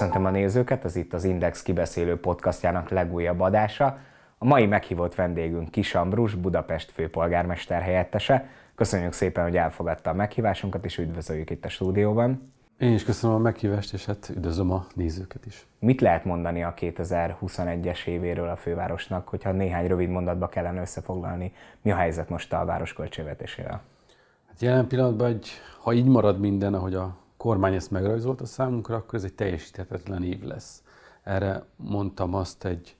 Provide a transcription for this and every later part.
Köszöntöm a nézőket, ez itt az Index kibeszélő podcastjának legújabb adása. A mai meghívott vendégünk Kis Ambrus, Budapest főpolgármester helyettese. Köszönjük szépen, hogy elfogadta a meghívásunkat, és üdvözöljük itt a stúdióban. Én is köszönöm a meghívást, és hát üdvözlöm a nézőket is. Mit lehet mondani a 2021-es évéről a fővárosnak, hogyha néhány rövid mondatba kellene összefoglalni, mi a helyzet most a város költségvetésével? Hát jelen pillanatban, egy, ha így marad minden, ahogy a kormány ezt megrajzolta számunkra, akkor ez egy teljesíthetetlen év lesz. Erre mondtam azt egy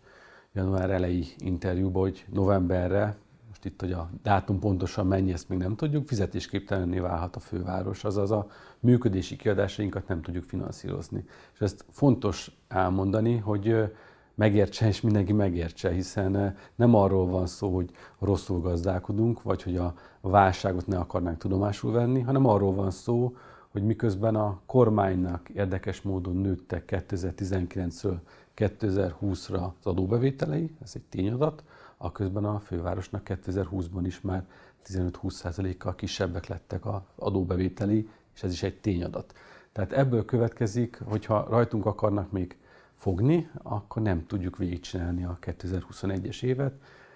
január elejé interjúban, hogy novemberre, most itt, hogy a dátum pontosan mennyi, ezt még nem tudjuk, fizetésképtelenné válhat a főváros, azaz a működési kiadásainkat nem tudjuk finanszírozni. És ezt fontos elmondani, hogy megértse, és mindenki megértse, hiszen nem arról van szó, hogy rosszul gazdálkodunk, vagy hogy a válságot ne akarnánk tudomásul venni, hanem arról van szó, hogy miközben a kormánynak érdekes módon nőttek 2019-ről 2020-ra az adóbevételei, ez egy tényadat, a közben a fővárosnak 2020-ban is már 15-20%-kal kisebbek lettek az adóbevételi, és ez is egy tényadat. Tehát ebből következik, hogyha rajtunk akarnak még fogni, akkor nem tudjuk végigcsinálni a 2021-es évet,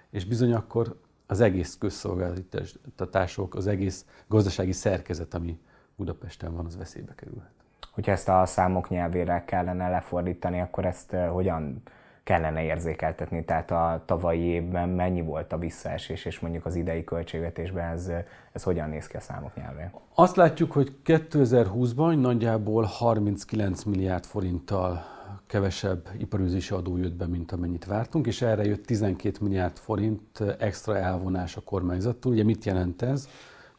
és bizony akkor az egész közszolgáltatások, az egész gazdasági szerkezet, ami Budapesten van, az veszélybe kerülhet. Hogyha ezt a számok nyelvére kellene lefordítani, akkor ezt hogyan kellene érzékeltetni? Tehát a tavalyi évben mennyi volt a visszaesés, és mondjuk az idei költségvetésben ez, ez hogyan néz ki a számok nyelvén? Azt látjuk, hogy 2020-ban nagyjából 39 milliárd forinttal kevesebb iparűzési adó jött be, mint amennyit vártunk, és erre jött 12 milliárd forint extra elvonás a kormányzattól. Ugye mit jelent ez?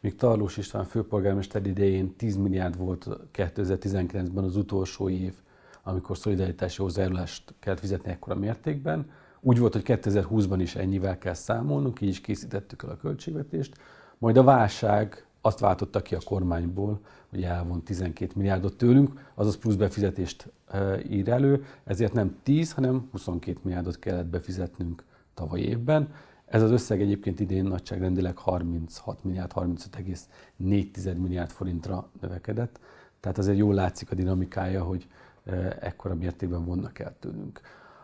Míg Tarlós István főpolgármester idején 10 milliárd volt 2019-ben az utolsó év, amikor szolidaritási hozzájárulást kellett fizetni ekkora mértékben. Úgy volt, hogy 2020-ban is ennyivel kell számolnunk, így is készítettük el a költségvetést. Majd a válság azt váltotta ki a kormányból, hogy elvon 12 milliárdot tőlünk, azaz plusz befizetést e, ír elő, ezért nem 10, hanem 22 milliárdot kellett befizetnünk tavaly évben. Ez az összeg egyébként idén nagyságrendileg 36 milliárd, 35,4 milliárd forintra növekedett, tehát azért jól látszik a dinamikája, hogy e, ekkora mértékben vonnak el tőlünk.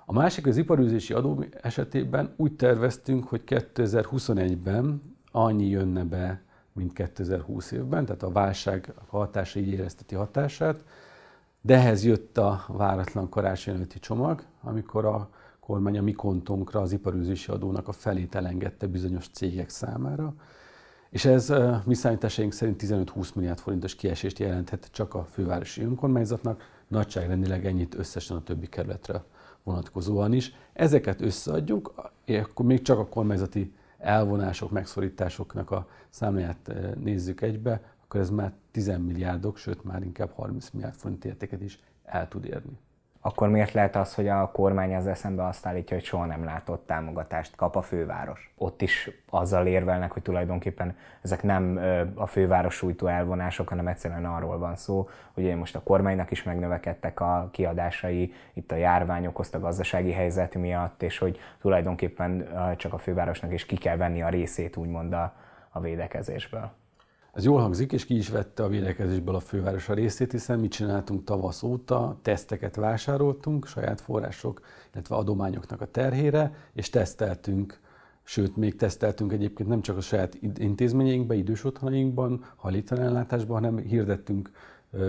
A másik az iparűzési adó esetében úgy terveztünk, hogy 2021-ben annyi jönne be, mint 2020 évben, tehát a válság hatása így érezteti hatását, de ehhez jött a váratlan karácsonyi csomag, amikor a kormány a mi kontónkra az iparűzési adónak a felét elengedte bizonyos cégek számára, és ez mi számításaink szerint 15-20 milliárd forintos kiesést jelenthet csak a fővárosi önkormányzatnak, nagyságrendileg ennyit összesen a többi kerületre vonatkozóan is. Ezeket összeadjuk, és akkor még csak a kormányzati elvonások, megszorításoknak a számláját nézzük egybe, akkor ez már 10 milliárdok, sőt már inkább 30 milliárd forint értéket is el tud érni akkor miért lehet az, hogy a kormány az eszembe azt állítja, hogy soha nem látott támogatást kap a főváros? Ott is azzal érvelnek, hogy tulajdonképpen ezek nem a főváros sújtó elvonások, hanem egyszerűen arról van szó, hogy most a kormánynak is megnövekedtek a kiadásai, itt a járvány okozta gazdasági helyzet miatt, és hogy tulajdonképpen csak a fővárosnak is ki kell venni a részét úgymond a, a védekezésből. Ez jól hangzik, és ki is vette a védekezésből a főváros a részét, hiszen mit csináltunk tavasz óta, teszteket vásároltunk saját források, illetve adományoknak a terhére, és teszteltünk sőt, még teszteltünk egyébként nem csak a saját intézményeinkben, idős otthonainkban, hajléktalanellátásban, hanem hirdettünk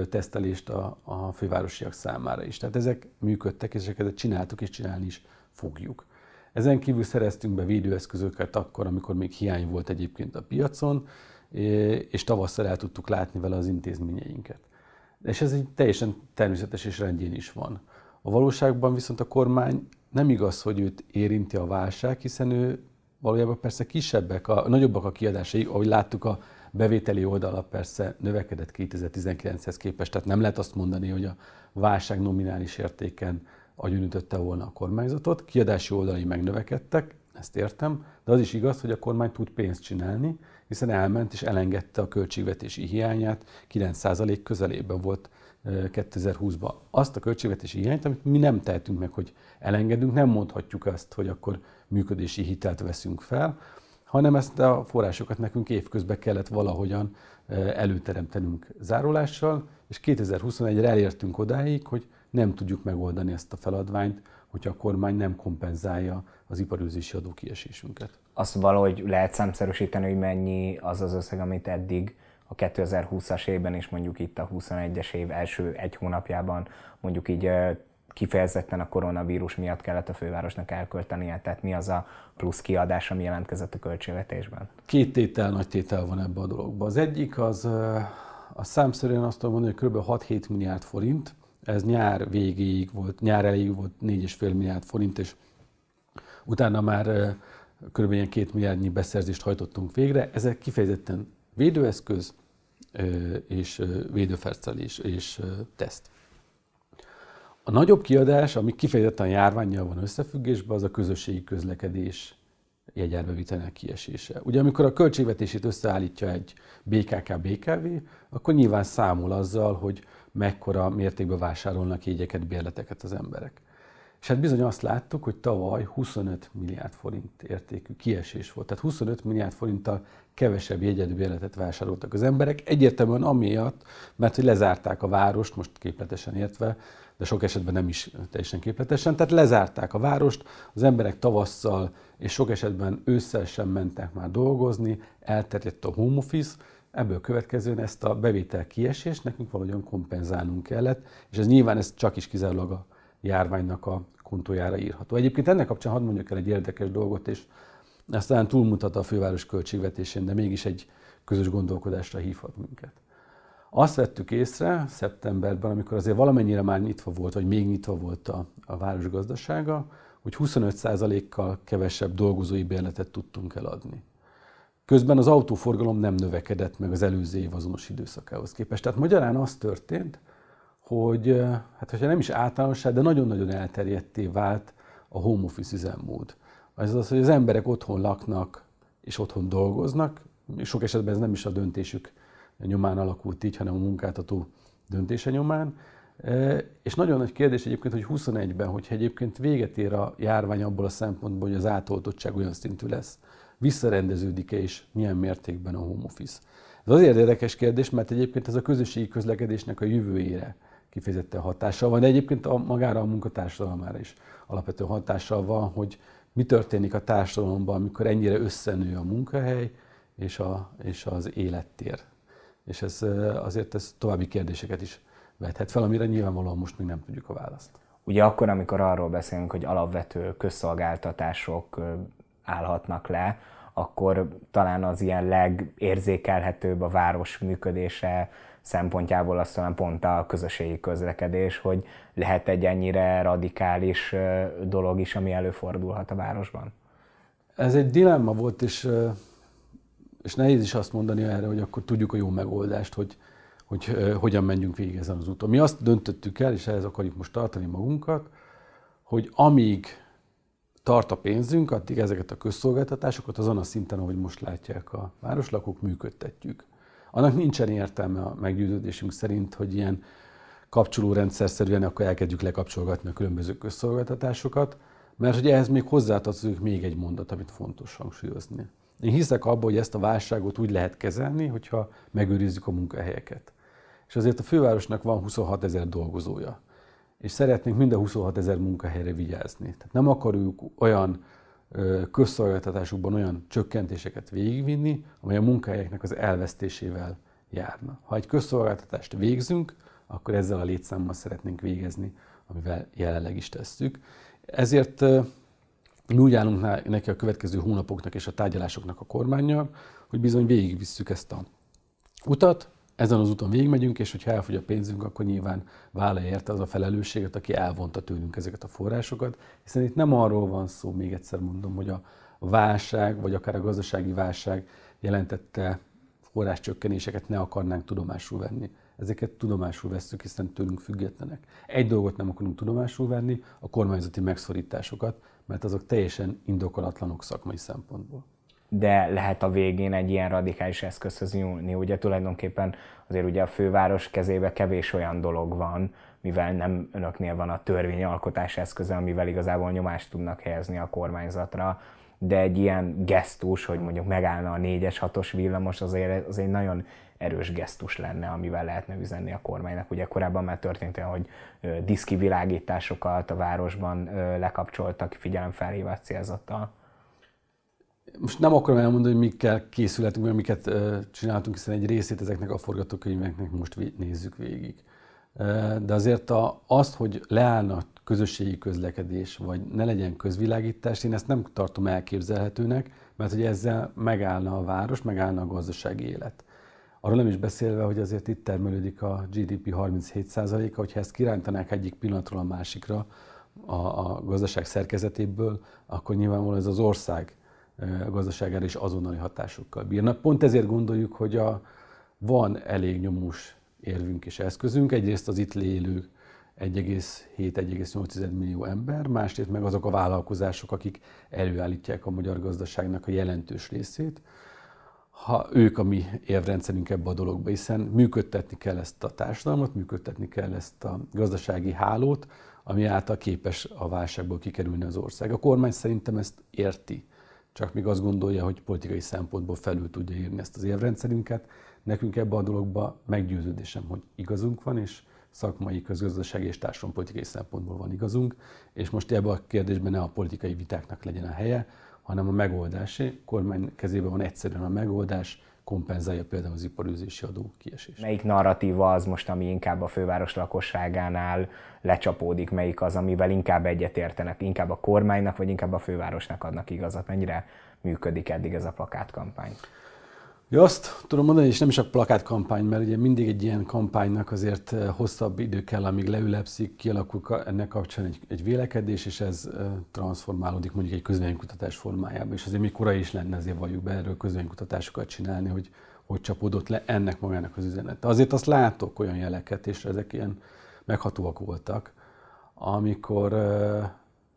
tesztelést a, a fővárosiak számára is. Tehát ezek működtek, és ezeket csináltuk, és csinálni is fogjuk. Ezen kívül szereztünk be védőeszközöket akkor, amikor még hiány volt egyébként a piacon, és tavasszal el tudtuk látni vele az intézményeinket. És ez egy teljesen természetes és rendjén is van. A valóságban viszont a kormány nem igaz, hogy őt érinti a válság, hiszen ő valójában persze kisebbek, a, nagyobbak a kiadásai, ahogy láttuk a bevételi oldala persze növekedett 2019-hez képest, tehát nem lehet azt mondani, hogy a válság nominális értéken agyonütötte volna a kormányzatot, kiadási oldalai megnövekedtek, ezt értem, de az is igaz, hogy a kormány tud pénzt csinálni, hiszen elment és elengedte a költségvetési hiányát, 9% közelében volt 2020-ban. Azt a költségvetési hiányt, amit mi nem tehetünk meg, hogy elengedünk, nem mondhatjuk azt, hogy akkor működési hitelt veszünk fel, hanem ezt a forrásokat nekünk évközben kellett valahogyan előteremtenünk zárulással, és 2021-re elértünk odáig, hogy nem tudjuk megoldani ezt a feladványt, hogyha a kormány nem kompenzálja az iparőzési adókiesésünket. Azt valahogy lehet számszerűsíteni, hogy mennyi az az összeg, amit eddig a 2020-as évben és mondjuk itt a 21-es év első egy hónapjában mondjuk így kifejezetten a koronavírus miatt kellett a fővárosnak elköltenie, tehát mi az a plusz kiadás, ami jelentkezett a költségvetésben? Két tétel, nagy tétel van ebbe a dologba. Az egyik az, a számszerűen azt tudom mondani, hogy kb. 6-7 milliárd forint, ez nyár végéig volt, nyár elejéig volt 4,5 milliárd forint, és Utána már kb. két milliárdnyi beszerzést hajtottunk végre. Ezek kifejezetten védőeszköz és védőfercelés és teszt. A nagyobb kiadás, ami kifejezetten járványjal van összefüggésben, az a közösségi közlekedés jegyárbevitelnek kiesése. Ugye amikor a költségvetését összeállítja egy BKK-BKV, akkor nyilván számol azzal, hogy mekkora mértékben vásárolnak jegyeket, bérleteket az emberek. És hát bizony azt láttuk, hogy tavaly 25 milliárd forint értékű kiesés volt. Tehát 25 milliárd forinttal kevesebb jegyedbérletet vásároltak az emberek, egyértelműen amiatt, mert hogy lezárták a várost, most képletesen értve, de sok esetben nem is teljesen képletesen, tehát lezárták a várost, az emberek tavasszal és sok esetben ősszel sem mentek már dolgozni, elterjedt a home office, ebből következően ezt a bevétel kiesést nekünk valahogyan kompenzálnunk kellett, és ez nyilván ez csak is kizárólag a járványnak a kontójára írható. Egyébként ennek kapcsán hadd mondjak el egy érdekes dolgot, és ezt talán túlmutat a főváros költségvetésén, de mégis egy közös gondolkodásra hívhat minket. Azt vettük észre szeptemberben, amikor azért valamennyire már nyitva volt, vagy még nyitva volt a, a város gazdasága, hogy 25%-kal kevesebb dolgozói bérletet tudtunk eladni. Közben az autóforgalom nem növekedett meg az előző év azonos időszakához képest. Tehát magyarán az történt, hogy hát hogyha nem is általánosság, de nagyon-nagyon elterjedté vált a home office üzemmód. Ez az, hogy az emberek otthon laknak és otthon dolgoznak, és sok esetben ez nem is a döntésük nyomán alakult így, hanem a munkáltató döntése nyomán. És nagyon nagy kérdés egyébként, hogy 21-ben, hogyha egyébként véget ér a járvány abból a szempontból, hogy az átoltottság olyan szintű lesz, visszarendeződik-e és milyen mértékben a home office. Ez azért érdekes kérdés, mert egyébként ez a közösségi közlekedésnek a jövőjére kifejezetten hatással van, de egyébként a, magára a munkatársadalomára is alapvető hatással van, hogy mi történik a társadalomban, amikor ennyire összenő a munkahely és, a, és az élettér. És ez azért ez további kérdéseket is vethet fel, amire nyilvánvalóan most még nem tudjuk a választ. Ugye akkor, amikor arról beszélünk, hogy alapvető közszolgáltatások állhatnak le, akkor talán az ilyen legérzékelhetőbb a város működése, szempontjából azt talán pont a közösségi közlekedés, hogy lehet egy ennyire radikális dolog is, ami előfordulhat a városban? Ez egy dilemma volt, és, és nehéz is azt mondani erre, hogy akkor tudjuk a jó megoldást, hogy, hogy, hogy hogyan menjünk végig ezen az úton. Mi azt döntöttük el, és ehhez akarjuk most tartani magunkat, hogy amíg tart a pénzünk, addig ezeket a közszolgáltatásokat azon a szinten, ahogy most látják a városlakók, működtetjük annak nincsen értelme a meggyőződésünk szerint, hogy ilyen kapcsolórendszer szerűen akkor elkezdjük lekapcsolgatni a különböző közszolgáltatásokat, mert hogy ehhez még hozzátartozunk még egy mondat, amit fontos hangsúlyozni. Én hiszek abban, hogy ezt a válságot úgy lehet kezelni, hogyha megőrizzük a munkahelyeket. És azért a fővárosnak van 26 ezer dolgozója, és szeretnénk mind a 26 ezer munkahelyre vigyázni. Tehát nem akarjuk olyan közszolgáltatásukban olyan csökkentéseket végigvinni, amely a munkahelyeknek az elvesztésével járna. Ha egy közszolgáltatást végzünk, akkor ezzel a létszámmal szeretnénk végezni, amivel jelenleg is tesszük. Ezért mi úgy állunk neki a következő hónapoknak és a tárgyalásoknak a kormányjal, hogy bizony végigvisszük ezt a utat, ezen az úton végigmegyünk, és hogyha elfogy a pénzünk, akkor nyilván vállalja érte az a felelősséget, aki elvonta tőlünk ezeket a forrásokat, hiszen itt nem arról van szó, még egyszer mondom, hogy a válság, vagy akár a gazdasági válság jelentette forráscsökkenéseket ne akarnánk tudomásul venni. Ezeket tudomásul veszük, hiszen tőlünk függetlenek. Egy dolgot nem akarunk tudomásul venni, a kormányzati megszorításokat, mert azok teljesen indokolatlanok szakmai szempontból de lehet a végén egy ilyen radikális eszközhöz nyúlni. Ugye tulajdonképpen azért ugye a főváros kezébe kevés olyan dolog van, mivel nem önöknél van a törvényalkotás eszköze, amivel igazából nyomást tudnak helyezni a kormányzatra, de egy ilyen gesztus, hogy mondjuk megállna a 4-es, 6-os villamos, azért, az egy nagyon erős gesztus lenne, amivel lehetne üzenni a kormánynak. Ugye korábban már történt olyan, hogy diszkivilágításokat a városban lekapcsoltak figyelemfelhívás célzattal most nem akarom elmondani, hogy mikkel készületünk, mert miket csináltunk, hiszen egy részét ezeknek a forgatókönyveknek most nézzük végig. De azért a, azt, hogy leállna közösségi közlekedés, vagy ne legyen közvilágítás, én ezt nem tartom elképzelhetőnek, mert hogy ezzel megállna a város, megállna a gazdasági élet. Arról nem is beszélve, hogy azért itt termelődik a GDP 37%-a, hogyha ezt kirántanák egyik pillanatról a másikra a, a gazdaság szerkezetéből, akkor nyilvánvalóan ez az ország a gazdaságára is azonnali hatásokkal bírnak. Pont ezért gondoljuk, hogy a, van elég nyomós érvünk és eszközünk. Egyrészt az itt lélő 1,7-1,8 millió ember, másrészt meg azok a vállalkozások, akik előállítják a magyar gazdaságnak a jelentős részét, ha ők a mi érvrendszerünk ebbe a dologba, hiszen működtetni kell ezt a társadalmat, működtetni kell ezt a gazdasági hálót, ami által képes a válságból kikerülni az ország. A kormány szerintem ezt érti csak még azt gondolja, hogy politikai szempontból felül tudja írni ezt az évrendszerünket. Nekünk ebben a dologban meggyőződésem, hogy igazunk van, és szakmai, közgazdasági és társadalompolitikai szempontból van igazunk, és most ebben a kérdésben ne a politikai vitáknak legyen a helye, hanem a megoldásé. Kormány kezében van egyszerűen a megoldás, kompenzálja például az iparűzési adó kiesést. Melyik narratíva az most, ami inkább a főváros lakosságánál lecsapódik, melyik az, amivel inkább egyetértenek, inkább a kormánynak, vagy inkább a fővárosnak adnak igazat? Mennyire működik eddig ez a plakátkampány? Ja, azt tudom mondani, és nem csak plakátkampány, mert ugye mindig egy ilyen kampánynak azért eh, hosszabb idő kell, amíg leülepszik, kialakul ennek kapcsán egy, egy vélekedés, és ez eh, transformálódik mondjuk egy közvénykutatás formájába. És azért még korai is lenne, azért valljuk be erről közvénykutatásokat csinálni, hogy hogy csapódott le ennek magának az üzenete. Azért azt látok olyan jeleket, és ezek ilyen meghatóak voltak, amikor eh,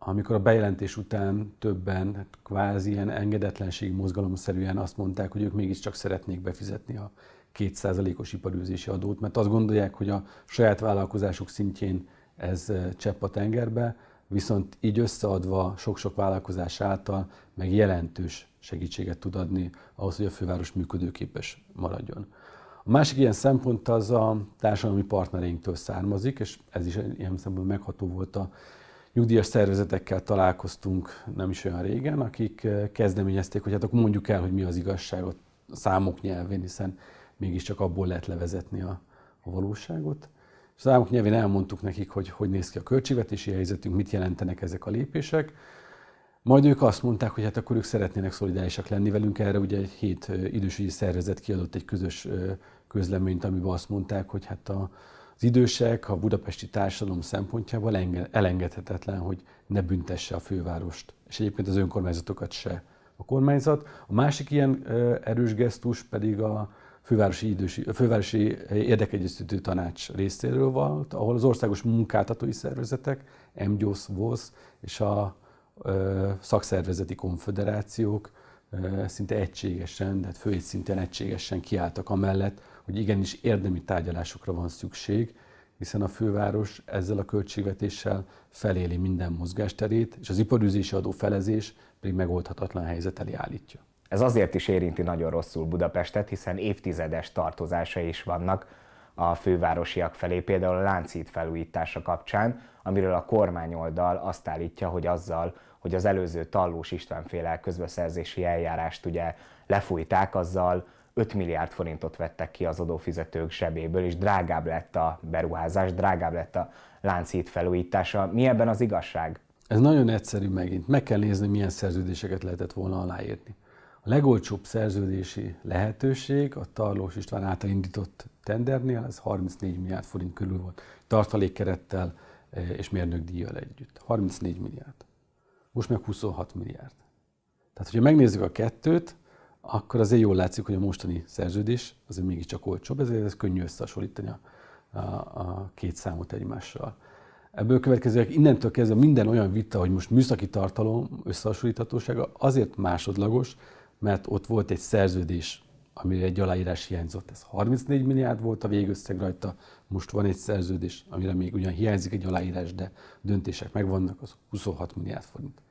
amikor a bejelentés után többen hát kvázi ilyen engedetlenség mozgalomszerűen azt mondták, hogy ők mégiscsak szeretnék befizetni a kétszázalékos os iparűzési adót, mert azt gondolják, hogy a saját vállalkozások szintjén ez csepp a tengerbe, viszont így összeadva sok-sok vállalkozás által meg jelentős segítséget tud adni ahhoz, hogy a főváros működőképes maradjon. A másik ilyen szempont az a társadalmi partnereinktől származik, és ez is ilyen szempontból megható volt a nyugdíjas szervezetekkel találkoztunk nem is olyan régen, akik eh, kezdeményezték, hogy hát akkor mondjuk el, hogy mi az igazságot a számok nyelvén, hiszen mégiscsak abból lehet levezetni a, a valóságot. És a számok nyelvén elmondtuk nekik, hogy hogy néz ki a költségvetési helyzetünk, mit jelentenek ezek a lépések. Majd ők azt mondták, hogy hát akkor ők szeretnének szolidárisak lenni velünk. Erre ugye egy hét eh, idősügyi szervezet kiadott egy közös eh, közleményt, amiben azt mondták, hogy hát a, az idősek a budapesti társadalom szempontjából elengedhetetlen, hogy ne büntesse a fővárost, és egyébként az önkormányzatokat se a kormányzat. A másik ilyen erős gesztus pedig a fővárosi, idősi, fővárosi érdekegyeztető tanács részéről volt, ahol az országos munkáltatói szervezetek, MGYOSZ, VOS és a szakszervezeti konfederációk szinte egységesen, tehát főégy szinten egységesen kiálltak amellett, hogy igenis érdemi tárgyalásokra van szükség, hiszen a főváros ezzel a költségvetéssel feléli minden mozgásterét, és az iparűzési felezés pedig megoldhatatlan helyzet elé állítja. Ez azért is érinti nagyon rosszul Budapestet, hiszen évtizedes tartozásai is vannak a fővárosiak felé, például a láncít felújítása kapcsán, amiről a kormányoldal azt állítja, hogy azzal, hogy az előző Tallós Istvánféle közbeszerzési eljárást ugye lefújták, azzal 5 milliárd forintot vettek ki az adófizetők sebéből, és drágább lett a beruházás, drágább lett a láncít felújítása. Mi ebben az igazság? Ez nagyon egyszerű megint. Meg kell nézni, milyen szerződéseket lehetett volna aláírni. A legolcsóbb szerződési lehetőség a Tarlós István által indított tendernél, ez 34 milliárd forint körül volt, tartalékkerettel e, és mérnökdíjjal együtt. 34 milliárd. Most meg 26 milliárd. Tehát, hogyha megnézzük a kettőt, akkor azért jól látszik, hogy a mostani szerződés azért mégiscsak olcsóbb, ezért ez könnyű összehasonlítani a, a, a két számot egymással. Ebből következőek innentől kezdve minden olyan vita, hogy most műszaki tartalom összehasonlíthatósága azért másodlagos, mert ott volt egy szerződés, amire egy aláírás hiányzott. Ez 34 milliárd volt a végösszeg rajta, most van egy szerződés, amire még ugyan hiányzik egy aláírás, de döntések megvannak, az 26 milliárd forint.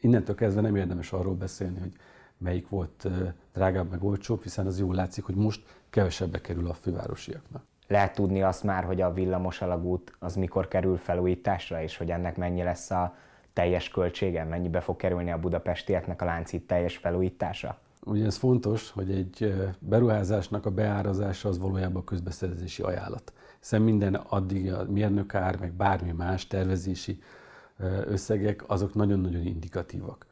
Innentől kezdve nem érdemes arról beszélni, hogy melyik volt drágább meg olcsóbb, hiszen az jól látszik, hogy most kevesebbe kerül a fővárosiaknak. Lehet tudni azt már, hogy a villamos alagút az mikor kerül felújításra, és hogy ennek mennyi lesz a teljes költsége, mennyibe fog kerülni a budapestieknek a láncít teljes felújítása? Ugye ez fontos, hogy egy beruházásnak a beárazása az valójában a közbeszerzési ajánlat. Hiszen minden addig a mérnökár, meg bármi más tervezési összegek, azok nagyon-nagyon indikatívak.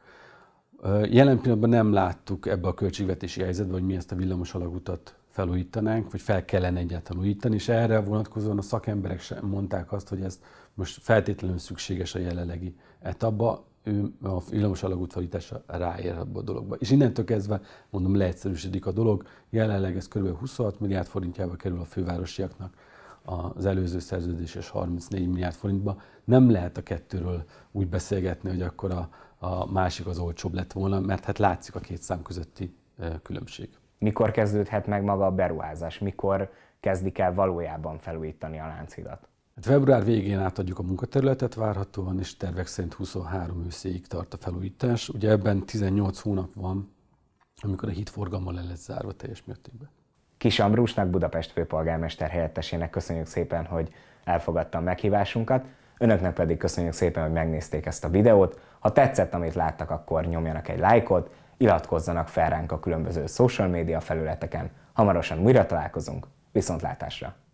Jelen pillanatban nem láttuk ebbe a költségvetési helyzetbe, hogy mi ezt a villamos alagutat felújítanánk, vagy fel kellene egyáltalán újítani, és erre vonatkozóan a szakemberek sem mondták azt, hogy ez most feltétlenül szükséges a jelenlegi etapba, ő a villamos alagút felújítása ráér abba a dologba. És innentől kezdve, mondom, leegyszerűsödik a dolog, jelenleg ez kb. 26 milliárd forintjába kerül a fővárosiaknak, az előző szerződéses 34 milliárd forintba. Nem lehet a kettőről úgy beszélgetni, hogy akkor a, a másik az olcsóbb lett volna, mert hát látszik a két szám közötti különbség. Mikor kezdődhet meg maga a beruházás? Mikor kezdik el valójában felújítani a láncidat? Hát február végén átadjuk a munkaterületet várhatóan, és tervek szerint 23 őszéig tart a felújítás. Ugye ebben 18 hónap van, amikor a hídforgalma le lesz zárva teljes mértékben. Kis Ambrusnak, Budapest főpolgármester helyettesének köszönjük szépen, hogy elfogadta a meghívásunkat. Önöknek pedig köszönjük szépen, hogy megnézték ezt a videót. Ha tetszett, amit láttak, akkor nyomjanak egy lájkot, iratkozzanak fel ránk a különböző social média felületeken. Hamarosan újra találkozunk, viszontlátásra!